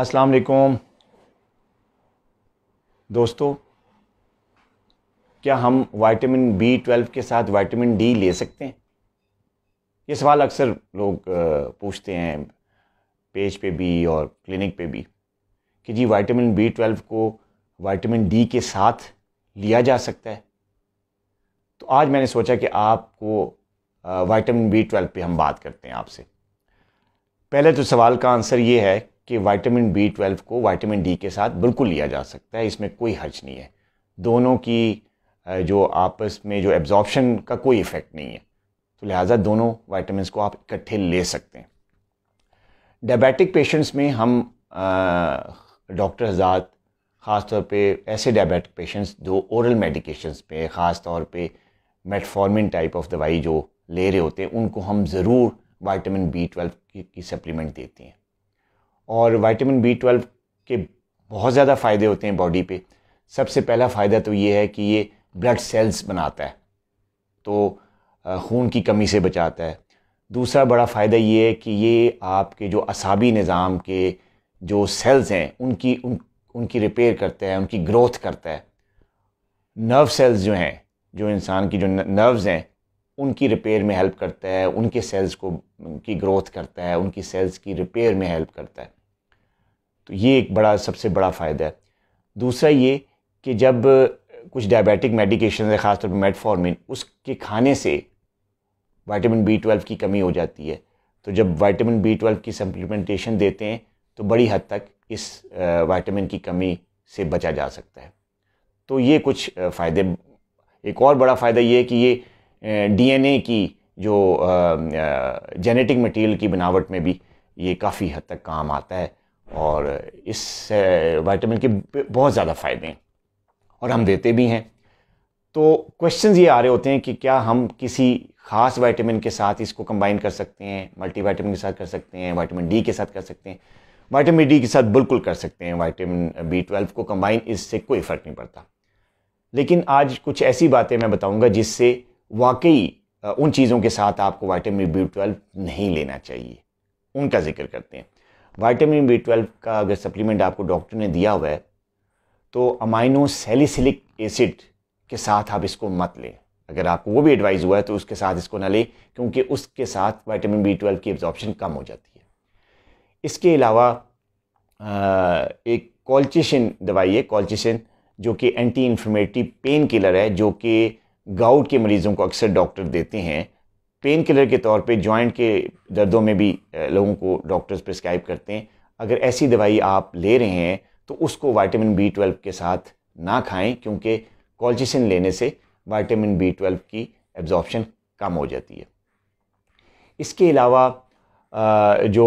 अस्सलाम वालेकुम दोस्तों क्या हम विटामिन बी ट्वेल्व के साथ विटामिन डी ले सकते हैं ये सवाल अक्सर लोग पूछते हैं पेज पे भी और क्लिनिक पे भी कि जी विटामिन बी ट्वेल्व को विटामिन डी के साथ लिया जा सकता है तो आज मैंने सोचा कि आपको विटामिन बी ट्वेल्व पे हम बात करते हैं आपसे पहले तो सवाल का आंसर ये है कि विटामिन बी ट्वेल्व को विटामिन डी के साथ बिल्कुल लिया जा सकता है इसमें कोई हर्ज नहीं है दोनों की जो आपस में जो एब्जॉर्बशन का कोई इफ़ेक्ट नहीं है तो लिहाजा दोनों वाइटामिन को आप इकट्ठे ले सकते हैं डायबिटिक पेशेंट्स में हम डॉक्टर हजात ख़ास तौर पे ऐसे डायबिटिक पेशेंट्स जो ओरल मेडिकेशंस पे ख़ास तौर पे मेटफॉर्मिन टाइप ऑफ दवाई जो ले रहे होते हैं उनको हम ज़रूर वाइटामिन बी ट्वेल्व की, की सप्लीमेंट देते हैं और विटामिन बी ट्वेल्व के बहुत ज़्यादा फ़ायदे होते हैं बॉडी पे सबसे पहला फ़ायदा तो ये है कि ये ब्लड सेल्स बनाता है तो खून की कमी से बचाता है दूसरा बड़ा फ़ायदा ये है कि ये आपके जो असाबी निज़ाम के जो सेल्स हैं उनकी उन उनकी रिपेयर करता है उनकी ग्रोथ करता है नर्व सेल्स जो हैं जो इंसान की जो नर्व्स हैं उनकी रिपेयर में हेल्प करता है उनके सेल्स को उनकी ग्रोथ करता है उनकी सेल्स की रिपेयर में हेल्प करता है तो ये एक बड़ा सबसे बड़ा फ़ायदा है दूसरा ये कि जब कुछ डायबिटिक मेडिकेशन है ख़ासतौर पर मेटफॉर्मिन उसके खाने से वाइटामिन बी ट्वेल्व की कमी हो जाती है तो जब वाइटामिन बी ट्वेल्व की सप्लीमेंटेशन देते हैं तो बड़ी हद तक इस वाइटामिन की कमी से बचा जा सकता है तो ये कुछ फ़ायदे एक और बड़ा फ़ायदा ये है कि ये डीएनए की जो जेनेटिक मटेरियल की बनावट में भी ये काफ़ी हद तक काम आता है और इस वाइटामिन के बहुत ज़्यादा फ़ायदे हैं और हम देते भी हैं तो क्वेश्चन ये आ रहे होते हैं कि क्या हम किसी ख़ास वाइटामिन के साथ इसको कंबाइन कर सकते हैं मल्टी वाइटामिन के साथ कर सकते हैं वाइटामिन डी के साथ कर सकते हैं वाइटामिन डी के साथ बिल्कुल कर सकते हैं वाइटामिन बी ट्वेल्व को कंबाइन इससे कोई फ़र्क नहीं पड़ता लेकिन आज कुछ ऐसी बातें मैं बताऊंगा जिससे वाकई उन चीज़ों के साथ आपको वाइटामिन बी ट्वेल्व नहीं लेना चाहिए उनका जिक्र करते हैं वाइटामिन बी ट्वेल्व का अगर सप्लीमेंट आपको डॉक्टर ने दिया हुआ है तो अमाइनो सेलिसिलिक एसिड के साथ आप इसको मत लें अगर आपको वो भी एडवाइस हुआ है तो उसके साथ इसको ना लें क्योंकि उसके साथ वाइटामिन बी ट्वेल्व की एब्जॉर्प्शन कम हो जाती है इसके अलावा एक कॉल्चिशन दवाई है कॉल्चिशन जो कि एंटी इन्फ्लेमेटरी पेन किलर है जो कि गाउट के मरीज़ों को अक्सर डॉक्टर देते हैं पेन किलर के तौर पे जॉइंट के दर्दों में भी लोगों को डॉक्टर्स प्रिस्क्राइब करते हैं अगर ऐसी दवाई आप ले रहे हैं तो उसको वाइटामिन बी ट्वेल्व के साथ ना खाएं क्योंकि कॉल्चिसिन लेने से वाइटामिन बी ट्वेल्व की एब्जॉर्प्शन कम हो जाती है इसके अलावा जो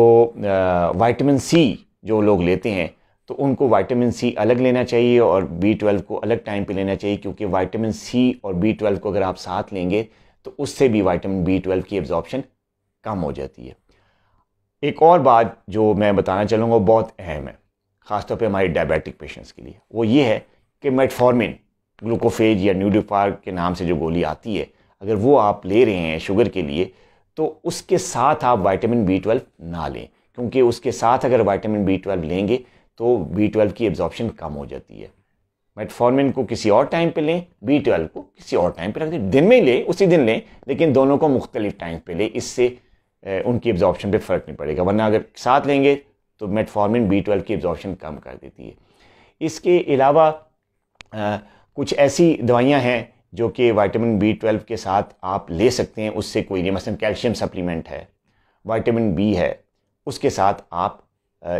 वाइटामिन सी जो लोग लेते हैं तो उनको वाइटामिन सी अलग लेना चाहिए और बी ट्वेल्व को अलग टाइम पे लेना चाहिए क्योंकि वाइटामिन सी और बी ट्वेल्व को अगर आप साथ लेंगे तो उससे भी वाइटामिन बी ट्वेल्व की एब्जॉर्प्शन कम हो जाती है एक और बात जो मैं बताना चलूँगा बहुत अहम है ख़ासतौर पर हमारे डायबिटिक पेशेंट्स के लिए वो ये है कि मेटफॉर्मिन ग्लूकोफेज या न्यूडोपार्क के नाम से जो गोली आती है अगर वो आप ले रहे हैं शुगर के लिए तो उसके साथ आप विटामिन बी ट्वेल्व ना लें क्योंकि उसके साथ अगर विटामिन बी ट्वेल्व लेंगे तो बी ट्वेल्व की एब्जॉर्प्शन कम हो जाती है मेटफॉर्मिन को किसी और टाइम पे लें बी ट्वेल्व को किसी और टाइम पे रख दें दिन में ही लें उसी दिन लें लेकिन दोनों को मुख्तलिफ टाइम पे लें इससे उनकी एब्जॉर्बशन पे फ़र्क नहीं पड़ेगा वरना अगर साथ लेंगे तो मेटफॉर्मिन बी ट्वेल्व की एब्जॉर्बशन कम कर देती है इसके अलावा कुछ ऐसी दवाइयाँ हैं जो कि वाइटामिन बी ट्वेल्व के साथ आप ले सकते हैं उससे कोई नहीं मसलन कैल्शियम सप्लीमेंट है वाइटामिन बी है उसके साथ आप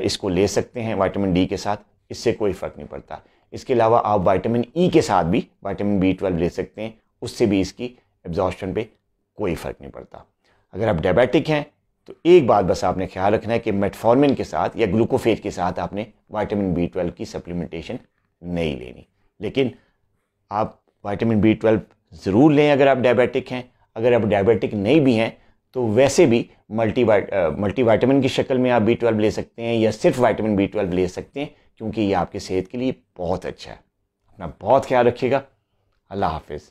इसको ले सकते हैं वाइटामिन डी के साथ इससे कोई फ़र्क नहीं पड़ता इसके अलावा आप वाइटामिन ई e के साथ भी वाइटामिन बी ट्वेल्व ले सकते हैं उससे भी इसकी एब्जॉर्शन पे कोई फ़र्क नहीं पड़ता अगर आप डायबिटिक हैं तो एक बात बस आपने ख्याल रखना है कि मेटफॉर्मिन के साथ या ग्लूकोफेज के साथ आपने वाइटामिन बी ट्वेल्व की सप्लीमेंटेशन नहीं लेनी लेकिन आप वाइटामिन बी ट्वेल्व ज़रूर लें अगर आप डायबिटिक हैं अगर आप डायबिटिक नहीं भी हैं तो वैसे भी मल्टी वाइट मल्टी वाइटामिन की शक्ल में आप बी ट्वेल्व ले सकते हैं या सिर्फ वाइटामिन बी ट्वेल्व ले सकते हैं क्योंकि ये आपकी सेहत के लिए बहुत अच्छा है अपना बहुत ख्याल रखिएगा अल्लाह हाफिज़